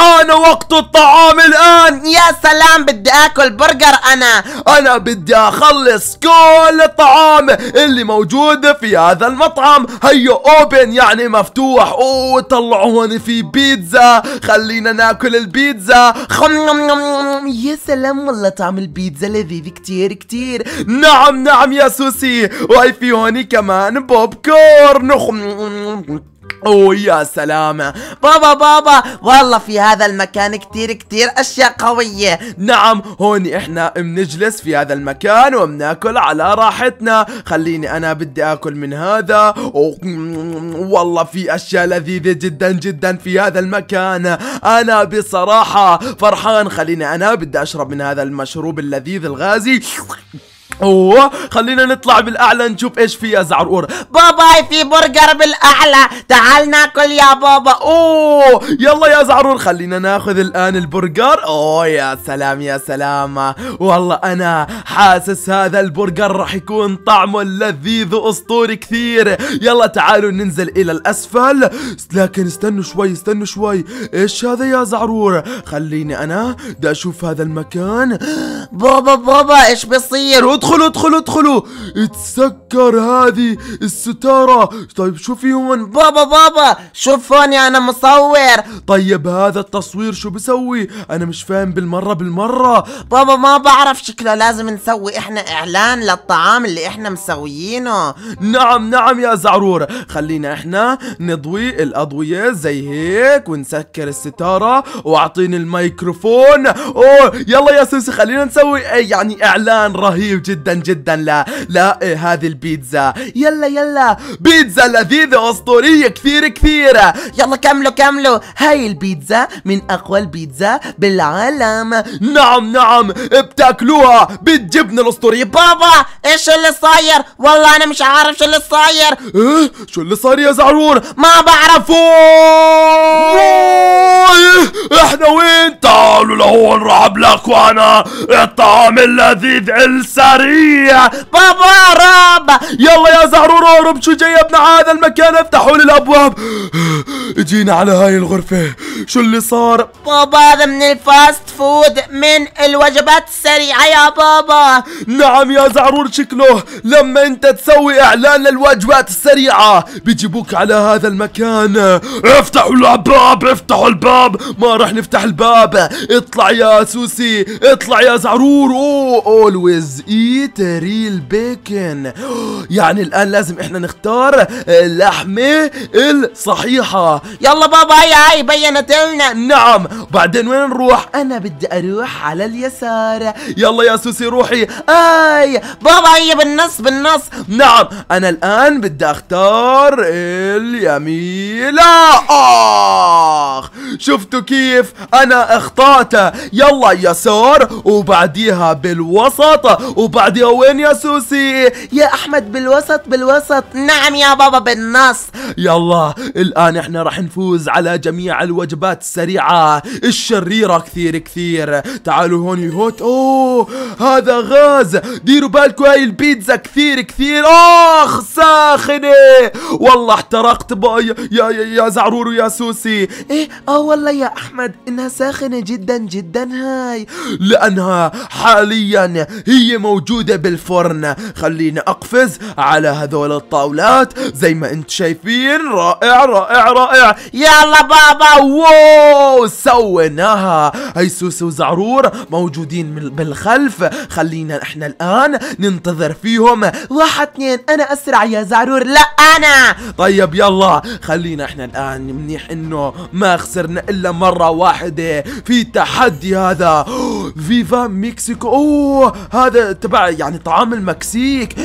حان وقت الطعام الآن يا سلام بدي آكل برجر أنا أنا بدي أخلص كل الطعام اللي موجود في هذا المطعم هيو أوبن يعني مفتوح أوه طلعوا هون في بيتزا خلينا ناكل البيتزا يا سلام والله طعم البيتزا لذيذ كتير كتير نعم نعم يا سوسي وهي في هون كمان بوب كورن يا سلامة بابا بابا والله في هذا المكان كتير كتير أشياء قوية نعم هون إحنا بنجلس في هذا المكان وبناكل على راحتنا خليني أنا بدي أكل من هذا والله في أشياء لذيذة جدا جدا في هذا المكان أنا بصراحة فرحان خليني أنا بدي أشرب من هذا المشروب اللذيذ الغازي اوه خلينا نطلع بالاعلى نشوف ايش في يا زعرور بابا في برجر بالاعلى تعال ناكل يا بابا اوه يلا يا زعرور خلينا ناخذ الان البرجر اوه يا سلام يا سلام والله انا حاسس هذا البرجر راح يكون طعمه لذيذ واسطوري كثير يلا تعالوا ننزل الى الاسفل لكن استنوا شوي استنوا شوي ايش هذا يا زعرور خليني انا دا اشوف هذا المكان بابا بابا ايش بيصير ادخل trollo, trollo, trollo. It's a الافكار هذه الستاره طيب شوفي هون بابا بابا شوف هون انا مصور طيب هذا التصوير شو بسوي انا مش فاهم بالمره بالمره بابا ما بعرف شكله لازم نسوي احنا اعلان للطعام اللي احنا مسويينه نعم نعم يا زعرور خلينا احنا نضوي الاضويه زي هيك ونسكر الستاره واعطيني الميكروفون اوه يلا يا سوسي خلينا نسوي يعني اعلان رهيب جدا جدا لا لا إيه، هذه البيتزا يلا يلا بيتزا لذيذة أسطورية كثير كثيرة يلا كملوا كملوا هاي البيتزا من أقوى البيتزا بالعالم نعم نعم بتاكلوها بالجبنة الأسطورية بابا إيش اللي صاير والله أنا مش عارف شو اللي صاير إيه شو اللي صار يا زعرور ما بعرفه إحنا وين تعالوا لهون راح أبلغ وأنا الطعام اللذيذ السريع بابا راب يلا يا زعرورو شو جاي ابن هذا المكان افتحوا لي الابواب جينا على هاي الغرفة شو اللي صار بابا هذا من الفاست فود من الوجبات السريعة يا بابا نعم يا زعرور شكله لما انت تسوي اعلان للوجبات السريعة بيجيبوك على هذا المكان افتحوا الباب افتحوا الباب ما راح نفتح الباب اطلع يا سوسي اطلع يا زعرور اوه اولويز ايت ريل بيكن يعني الآن لازم احنا نختار آه، اللحمة الصحيحة يلا بابا هي هي بينت لنا نعم بعدين وين نروح انا بدي اروح على اليسار يلا يا سوسي روحي اي بابا هي بالنص بالنص نعم انا الان بدي اختار اليمين اخ شفتوا كيف انا اخطأت يلا يسار وبعديها بالوسط وبعديها وين يا سوسي يا احمد احمد بالوسط بالوسط نعم يا بابا بالنص يلا الان احنا راح نفوز على جميع الوجبات السريعة الشريرة كثير كثير تعالوا هوني هوت اوه هذا غاز ديروا بالكم هاي البيتزا كثير كثير اخ ساخنة والله احترقت باي يا يا, يا زعرور ويا سوسي ايه اه والله يا احمد انها ساخنة جدا جدا هاي لانها حاليا هي موجودة بالفرن خلينا اقفل الخبز على هذول الطاولات زي ما انت شايفين رائع رائع رائع يلا بابا واو سويناها هي سوسو وزعرور موجودين بالخلف خلينا احنا الان ننتظر فيهم واحد اثنين انا اسرع يا زعرور لا انا طيب يلا خلينا احنا الان منيح انه ما خسرنا الا مرة واحدة في تحدي هذا فيفا مكسيكو اوه هذا تبع يعني طعام المكسيك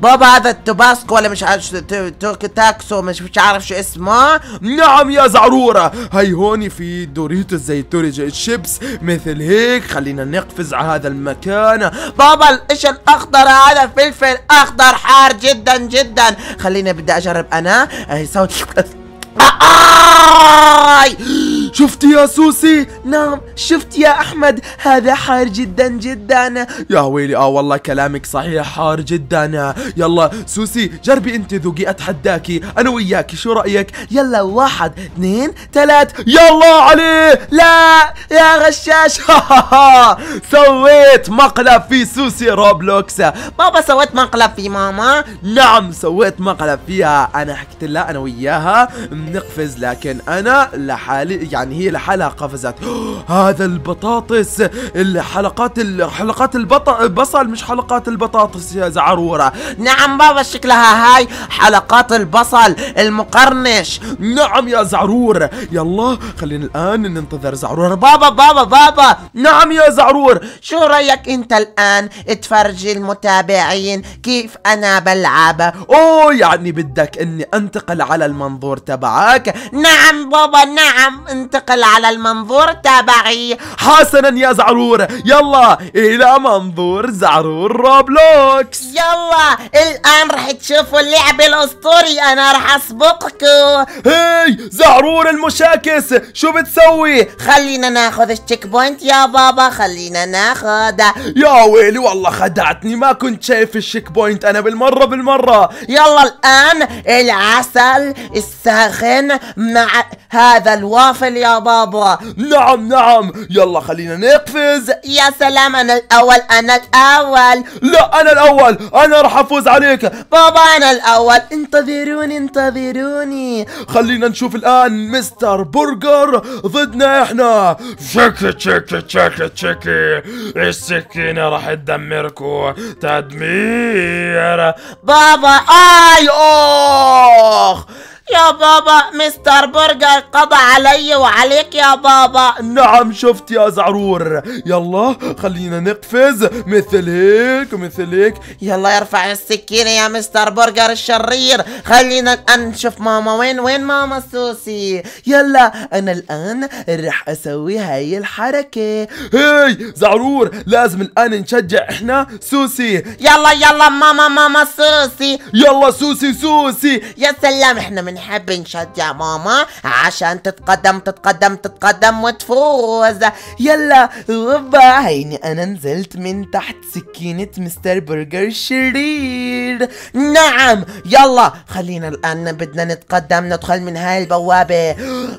بابا هذا التوباسكو ولا مش عارف توك تاكسو مش مش عارف شو اسمه نعم يا زعرورة هاي هوني في دوريتو زي توريج الشيبس مثل هيك خلينا نقفز على هذا المكان بابا الاشي الاخضر هذا فلفل اخضر حار جدا جدا خليني بدي اجرب انا اهي صوت آه آه آه شفت يا سوسي نعم شفت يا أحمد هذا حار جدا جدا يا ويلي آه والله كلامك صحيح حار جدا يلا سوسي جربي أنت ذوقي أتحداكي أنا وياكي شو رأيك يلا واحد اثنين ثلاث يلا عليه لا يا غشاش سويت مقلب في سوسي روبلوكس بابا سويت مقلب في ماما نعم سويت مقلب فيها أنا حكيت لها أنا وياها نقفز لكن أنا لحالي يعني يعني هي لحالها قفزت هذا البطاطس الحلقات حلقات البصل مش حلقات البطاطس يا زعرورة نعم بابا شكلها هاي حلقات البصل المقرنش نعم يا زعرور يلا خلينا الآن ننتظر زعرور بابا بابا بابا نعم يا زعرور شو رأيك انت الآن تفرجي المتابعين كيف أنا بلعب أوه يعني بدك اني انتقل على المنظور تبعك نعم بابا نعم انت ننتقل على المنظور تبعي حسنا يا زعرور يلا الى منظور زعرور روبلوكس يلا الان رح تشوفوا اللعب الاسطوري انا رح اسبقكم هاي زعرور المشاكس شو بتسوي خلينا ناخذ التشيك بوينت يا بابا خلينا ناخذ يا ويلي والله خدعتني ما كنت شايف الشيك بوينت انا بالمره بالمره يلا الان العسل الساخن مع هذا الوافل يا بابا نعم نعم يلا خلينا نقفز يا سلام انا الاول انا الاول لا انا الاول انا راح افوز عليك بابا انا الاول انتظروني انتظروني خلينا نشوف الان مستر برجر ضدنا احنا شكي شكي شكي شكي السكينة راح تدمركم تدمير بابا اي اوه يا بابا مستر برجر قضى علي وعليك يا بابا نعم شفت يا زعرور يلا خلينا نقفز مثل هيك ومثل هيك يلا ارفع السكينة يا مستر برجر الشرير خلينا نشوف ماما وين وين ماما سوسي يلا انا الان رح اسوي هاي الحركة هاي زعرور لازم الان نشجع احنا سوسي يلا يلا ماما ماما سوسي يلا سوسي سوسي يا سلام احنا من بنحب نشجع ماما عشان تتقدم تتقدم تتقدم وتفوز يلا وبا هيني انا نزلت من تحت سكينة مستر برجر شرير نعم يلا خلينا الان بدنا نتقدم ندخل من هاي البوابة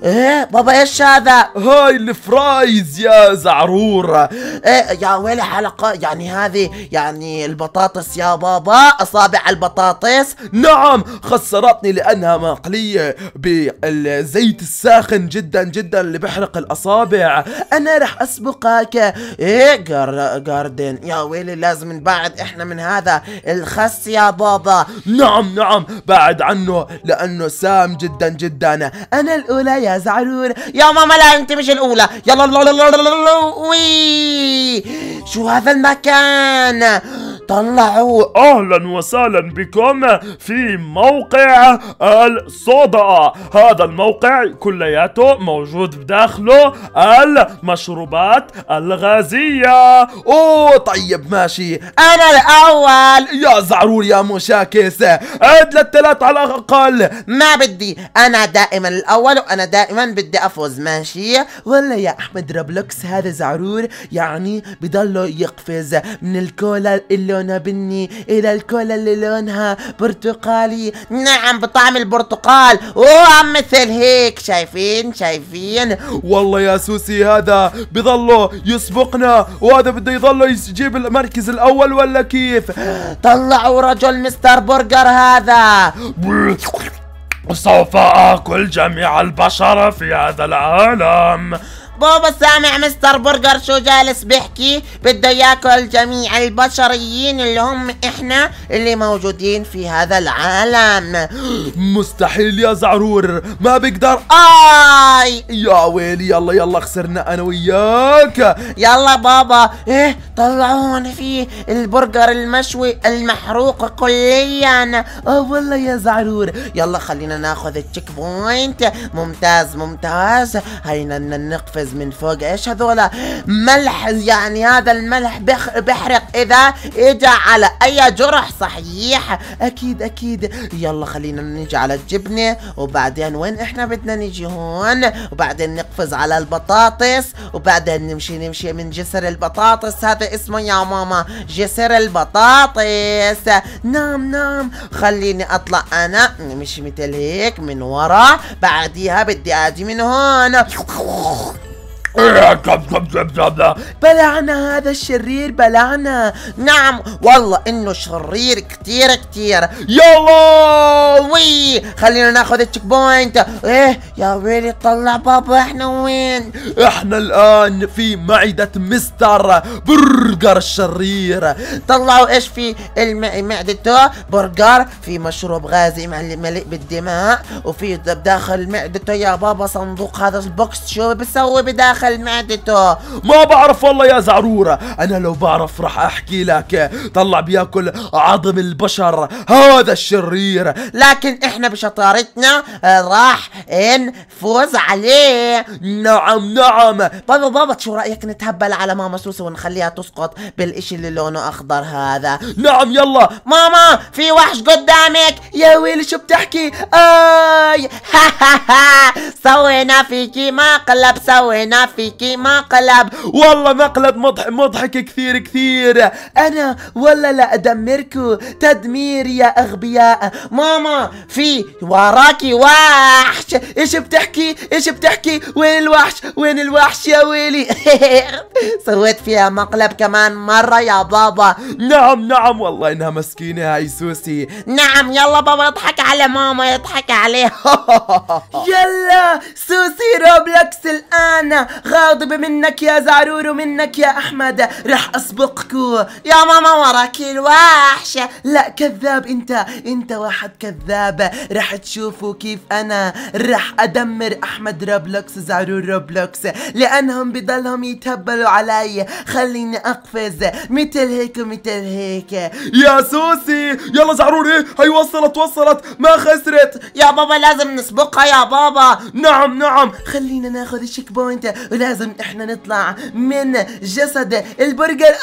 ايه بابا ايش هذا هاي الفرايز يا زعرور ايه يا ويلي حلقة يعني هذه يعني البطاطس يا بابا اصابع البطاطس نعم خسرتني لانها مقلية بالزيت الساخن جدا جدا اللي بحرق الاصابع انا رح اسبقك ايه جار جاردن يا ويلي لازم نبعد احنا من هذا الخس يا بابا نعم نعم بعد عنه لانه سام جدا جدا انا الاولى يا زعرور يا ماما لا انت مش الاولى يلا لا شو لا المكان طلعوا اهلا وسهلا بكم في موقع الصودا هذا الموقع كلياته موجود بداخله المشروبات الغازية اوه طيب ماشي انا الاول يا زعرور يا مشاكس عد للثلاث على الاقل ما بدي انا دائما الاول وانا دائما بدي افوز ماشي ولا يا احمد ربلوكس هذا زعرور يعني بضله يقفز من الكولا اللي لونها بني إلى الكولا اللي لونها برتقالي نعم بطعم البرتقال أوه مثل هيك شايفين شايفين والله يا سوسي هذا بضله يسبقنا وهذا بده يضله يجيب المركز الأول ولا كيف طلعوا رجل مستر برجر هذا سوف آكل جميع البشر في هذا العالم بوبا سامع مستر برجر شو جالس بيحكي بده ياكل جميع البشريين اللي هم احنا اللي موجودين في هذا العالم مستحيل يا زعرور ما بقدر اي يا ويلي يلا يلا خسرنا انا وياك يلا بابا ايه طلعونا فيه البرجر المشوي المحروق كليا اه والله يا زعرور يلا خلينا ناخذ التشيك بوينت ممتاز ممتاز هينا نقفز بارز من فوق ايش هذولا ملح يعني هذا الملح بخ... بحرق اذا اجى على اي جرح صحيح اكيد اكيد يلا خلينا نجي على الجبنة وبعدين وين احنا بدنا نجي هون وبعدين نقفز على البطاطس وبعدين نمشي نمشي من جسر البطاطس هذا اسمه يا ماما جسر البطاطس نعم نعم خليني اطلع انا نمشي مثل هيك من ورا بعديها بدي اجي من هون إيه، بلعنا هذا الشرير بلعنا نعم والله انه شرير كتير كتير يلا وي خلينا ناخذ التشيك بوينت ايه يا ويلي طلع بابا احنا وين احنا الان في معدة مستر برجر الشرير طلعوا ايش في الم... معدته برجر في مشروب غازي مليء بالدماء وفي داخل معدته يا بابا صندوق هذا البوكس شو بسوي بداخل دخل معدته ما بعرف والله يا زعرورة أنا لو بعرف راح أحكي لك طلع بياكل عظم البشر هذا الشرير لكن إحنا بشطارتنا آه، راح نفوز عليه نعم نعم بابا بابا شو رأيك نتهبل على ماما سوسو ونخليها تسقط بالإشي اللي لونه أخضر هذا نعم يلا ماما في وحش قدامك يا ويلي شو بتحكي آي ها ها ها سوينا فيكي مقلب سوينا فيكي مقلب والله مقلب مضحك مضحك كثير كثير انا ولا لا ادمركو تدمير يا اغبياء ماما في وراكي وحش ايش بتحكي ايش بتحكي وين الوحش وين الوحش يا ويلي سويت فيها مقلب كمان مرة يا بابا نعم نعم والله انها مسكينة هاي سوسي نعم يلا بابا اضحك على ماما يضحك عليها يلا سوسي روبلوكس الان غاضبة منك يا زعرور منك يا أحمد رح اسبقك يا ماما وراك الوحشة لا كذاب أنت أنت واحد كذاب رح تشوفوا كيف أنا رح أدمر أحمد روبلوكس زعرور روبلوكس لأنهم بضلهم يتهبلوا علي خليني أقفز مثل هيك ومثل هيك يا سوسي يلا ايه هي وصلت وصلت ما خسرت يا بابا لازم نسبقها يا بابا نعم نعم خلينا ناخذ الشيك بوينت لازم احنا نطلع من جسد البرجر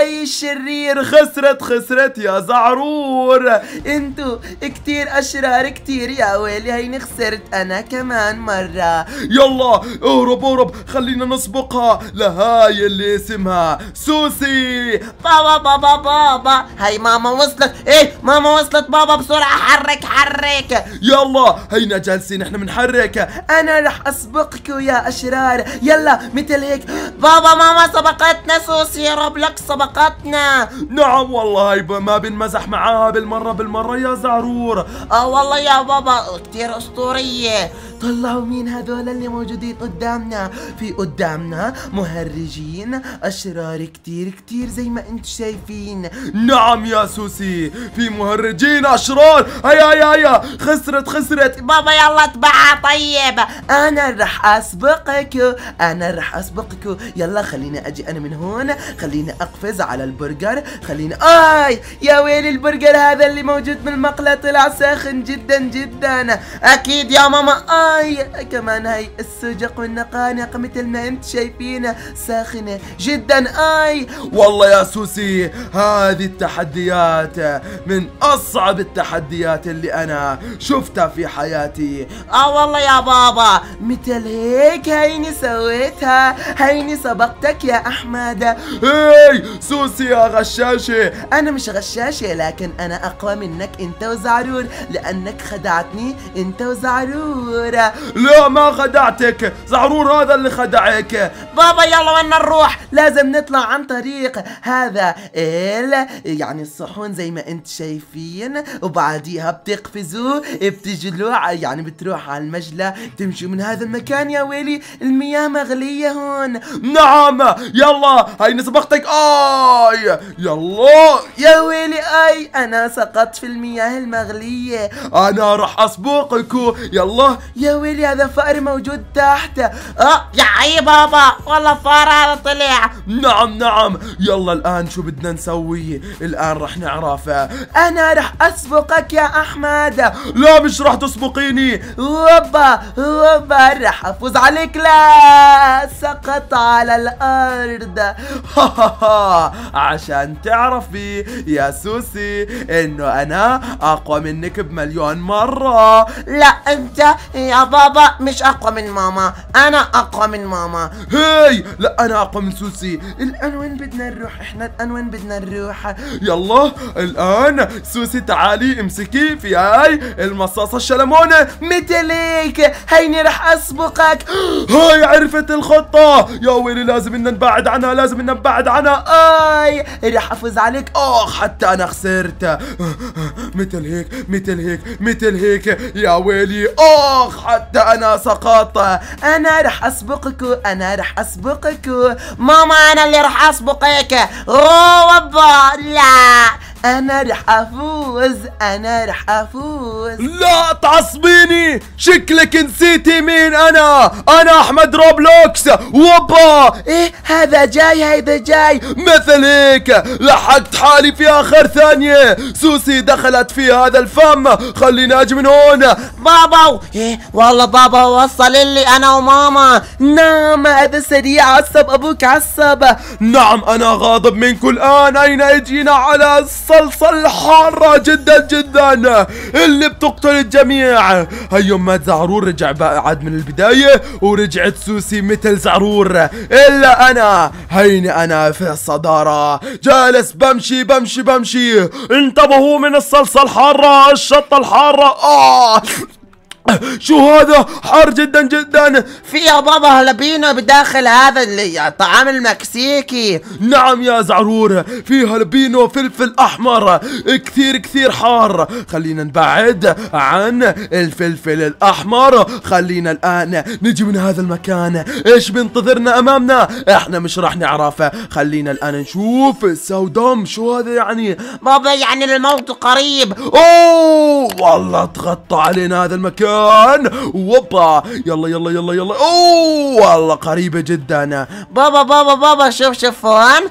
اي شرير خسرت خسرت يا زعرور انتو كتير اشرار كتير يا ويلي هيني خسرت انا كمان مرة يلا اهرب اهرب خلينا نسبقها لهاي اللي اسمها سوسي بابا بابا بابا هاي ماما وصلت ايه ماما وصلت بابا بسرعة حرك حرك يلا هينا جالسين احنا بنحرك انا رح اسبقكو يا اشرار يلا مثل هيك بابا ماما سبقتنا سوسي روبلوكس سبقتنا نعم والله هاي ما بنمزح معاها بالمره بالمره يا زعرور اه والله يا بابا كثير اسطوريه طلعوا مين هذول اللي موجودين قدامنا في قدامنا مهرجين اشرار كتير كتير زي ما انتم شايفين نعم يا سوسي في مهرجين اشرار هيا هيا هيا خسرت خسرت بابا يلا اتبعها طيب انا رح اسبقك انا رح اسبقك يلا خليني اجي انا من هون خليني اقفز على البرجر خليني اي يا ويلي البرجر هذا اللي موجود المقلة طلع ساخن جدا جدا اكيد يا ماما اي هاي كمان هاي السجق والنقانق مثل ما انت شايفينه ساخنة جدا اي والله يا سوسي هذه التحديات من اصعب التحديات اللي انا شفتها في حياتي اه والله يا بابا مثل هيك هيني سويتها هيني سبقتك يا احمد هاي سوسي يا غشاشة انا مش غشاشة لكن انا اقوى منك انت وزعرور لانك خدعتني انت وزعرور لا ما خدعتك زعرور هذا اللي خدعك بابا يلا وين نروح لازم نطلع عن طريق هذا ال يعني الصحون زي ما انت شايفين وبعديها بتقفزوا بتجلوا يعني بتروح على المجلة تمشوا من هذا المكان يا ويلي المياه مغلية هون نعم يلا هاي سبقتك اي يلا يا ويلي اي انا سقطت في المياه المغلية انا راح اسبقك يلا يا ويلي هذا فأر موجود تحت اه يا عي بابا والله فأر هذا طلع نعم نعم يلا الآن شو بدنا نسوي الآن رح نعرفه أنا رح أسبقك يا أحمد لا مش رح تسبقيني وبا وبا رح أفوز عليك لا سقط على الأرض ها ها ها عشان تعرفي يا سوسي إنه أنا أقوى منك بمليون مرة لا أنت يا يا بابا مش اقوى من ماما انا اقوى من ماما هاي لا انا اقوى من سوسي الان وين بدنا نروح احنا الان وين بدنا نروح يلا الان سوسي تعالي امسكي في هاي المصاصة الشلمونة مثلك هيني رح اسبقك هاي عرفت الخطة يا ويلي لازم ان نبعد عنها لازم ان نبعد عنها اي رح افوز عليك اخ حتى انا خسرت مثل هيك مثل هيك مثل هيك يا ويلي اخ حتى انا سقطت انا رح اسبقكو انا رح اسبقكو ماما انا اللي رح اسبقك اوبا لا انا رح افوز انا رح افوز لا تعصبيني شكلك نسيتي مين انا انا احمد روبلوكس وبا ايه هذا جاي هيدا جاي مثل هيك لحقت حالي في اخر ثانية سوسي دخلت في هذا الفم خليني اجي من هون بابا ايه والله بابا وصل لي انا وماما نعم هذا سريع عصب ابوك عصب نعم انا غاضب منكم الان اين اجينا على الصلصة الحارة جدا جدا اللي بتقتل الجميع هيوم مات زعرور رجع بعد من البداية ورجعت سوسي مثل زعرور الا انا هيني انا في الصدارة جالس بمشي بمشي بمشي انتبهوا من الصلصة الحارة الشطة الحارة آه شو هذا حار جدا جدا في يا بابا هلبينو بداخل هذا الطعام المكسيكي نعم يا زعرور في هلبينو فلفل احمر كثير كثير حار خلينا نبعد عن الفلفل الاحمر خلينا الان نجي من هذا المكان ايش بينتظرنا امامنا احنا مش راح نعرف خلينا الان نشوف السودام شو هذا يعني بابا يعني الموت قريب اوه والله تغطى علينا هذا المكان مكان وبا يلا يلا يلا يلا اوه والله قريبه جدا بابا بابا بابا شوف شوف هون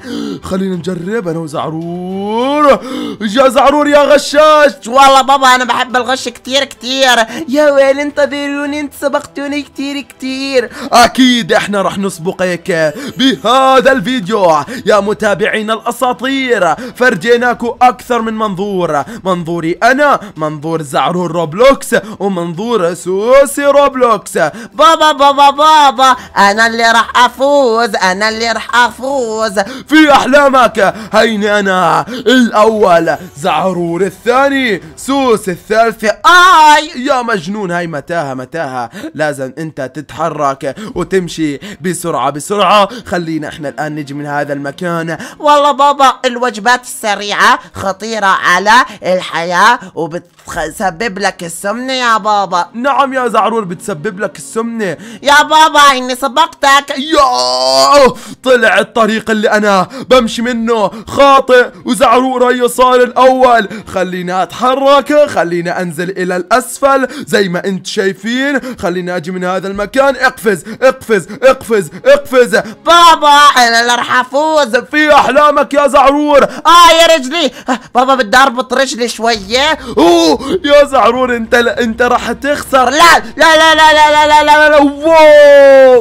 خلينا نجرب انا وزعرور يا زعرور يا غشاش والله بابا انا بحب الغش كثير كثير يا ويل انتظروني انت سبقتوني كثير كثير اكيد احنا رح نسبقك بهذا الفيديو يا متابعينا الاساطير فرجيناكم اكثر من منظور منظوري انا منظور زعرور روبلوكس ومنظور رسوس روبلوكس بابا بابا بابا انا اللي راح افوز انا اللي راح افوز في احلامك هيني انا الاول زعرور الثاني سوس الثالث اي يا مجنون هاي متاهة متاهة لازم انت تتحرك وتمشي بسرعة بسرعة خلينا احنا الان نجي من هذا المكان والله بابا الوجبات السريعة خطيرة على الحياة وبتسبب لك السمنة يا بابا نعم يا زعرور بتسبب لك السمنة يا بابا إني سبقتك ياه طلع الطريق اللي أنا بمشي منه خاطئ وزعرور هي صار الأول خلينا أتحرك خلينا أنزل إلى الأسفل زي ما أنت شايفين خلينا أجي من هذا المكان اقفز اقفز اقفز اقفز بابا أنا اللي رح أفوز في أحلامك يا زعرور آه يا رجلي بابا بدي أربط رجلي شوية أوه يا زعرور أنت أنت رح يخسر لا لا لا لا لا لا لا لا, لا, لا.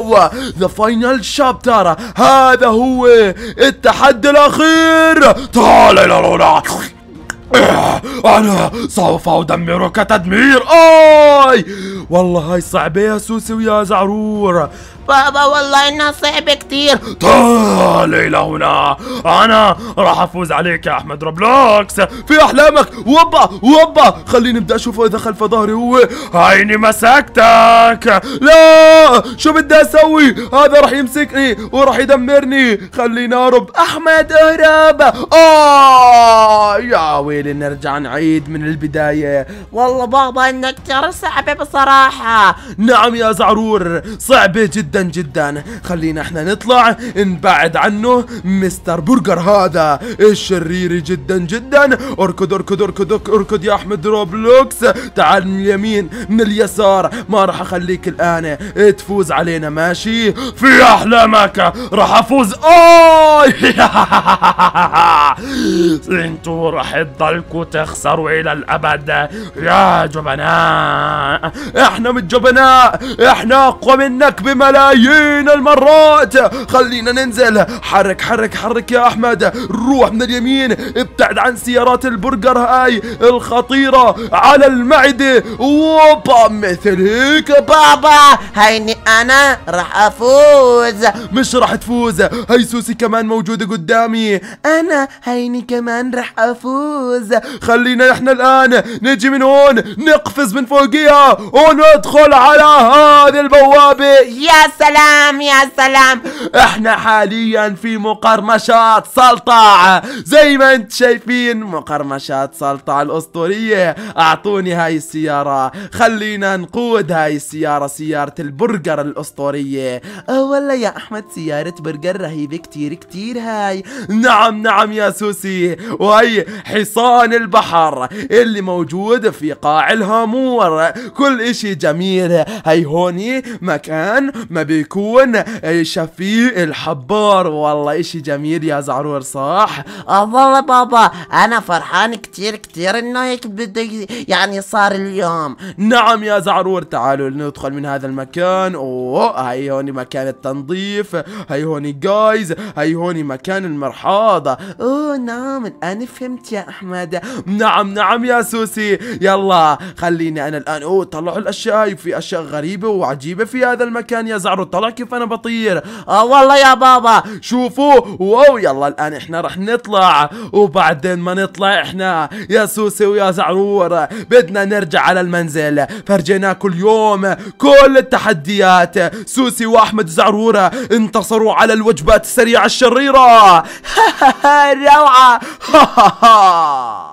واو ذا فاينل شابتر هذا هو التحدي الاخير تعال الى هنا أنا سوف أدمرك تدمير أي والله هاي صعبة يا سوسي ويا زعرور بابا والله انها صعبة كثير تعال الى هنا انا راح افوز عليك يا احمد روبلوكس في احلامك وبا وبا خليني ابدا اشوفه اذا خلف ظهري هو عيني مسكتك لا شو بدي اسوي هذا راح يمسكني وراح يدمرني خليني اهرب احمد اهرب اه يا ويلي نرجع نعيد من البداية والله بابا انك ترى صعبة بصراحة نعم يا زعرور صعبة جدا جدا جدا خلينا احنا نطلع نبعد عنه مستر برجر هذا الشرير جدا جدا اركض اركض اركض اركض يا احمد روبلوكس تعال من اليمين من اليسار ما راح اخليك الان تفوز علينا ماشي في احلامك راح افوز اوي انتوا راح تضلكوا تخسروا الى الابد يا جبناء احنا من جبناء احنا اقوى منك بملايين ملايين المرات خلينا ننزل حرك حرك حرك يا احمد روح من اليمين ابتعد عن سيارات البرجر هاي الخطيرة على المعدة وبا مثل هيك بابا هيني انا راح افوز مش راح تفوز هي سوسي كمان موجودة قدامي انا هيني كمان راح افوز خلينا احنا الان نجي من هون نقفز من فوقيها وندخل على هذه البوابة يس سلام يا سلام احنا حاليا في مقرمشات سلطع زي ما انت شايفين مقرمشات سلطع الاسطورية اعطوني هاي السيارة خلينا نقود هاي السيارة سيارة البرجر الاسطورية اه والله يا احمد سيارة برجر رهيبة كتير كتير هاي نعم نعم يا سوسي وهي حصان البحر اللي موجود في قاع الهامور كل اشي جميل هاي هوني مكان مكان بيكون شفيق الحبار والله اشي جميل يا زعرور صح الله بابا انا فرحان كتير كتير انه هيك بده يعني صار اليوم نعم يا زعرور تعالوا ندخل من هذا المكان اوه هاي هون مكان التنظيف هاي هون جايز هاي هون مكان المرحاضة اوه نعم الان فهمت يا احمد نعم نعم يا سوسي يلا خليني انا الان اوه طلعوا الاشياء هاي في اشياء غريبة وعجيبة في هذا المكان يا زعرور شعره طلع كيف انا بطير اه والله يا بابا شوفوا واو يلا الان احنا رح نطلع وبعدين ما نطلع احنا يا سوسي ويا زعرور بدنا نرجع على المنزل كل اليوم كل التحديات سوسي واحمد زعرور انتصروا على الوجبات السريعة الشريرة روعة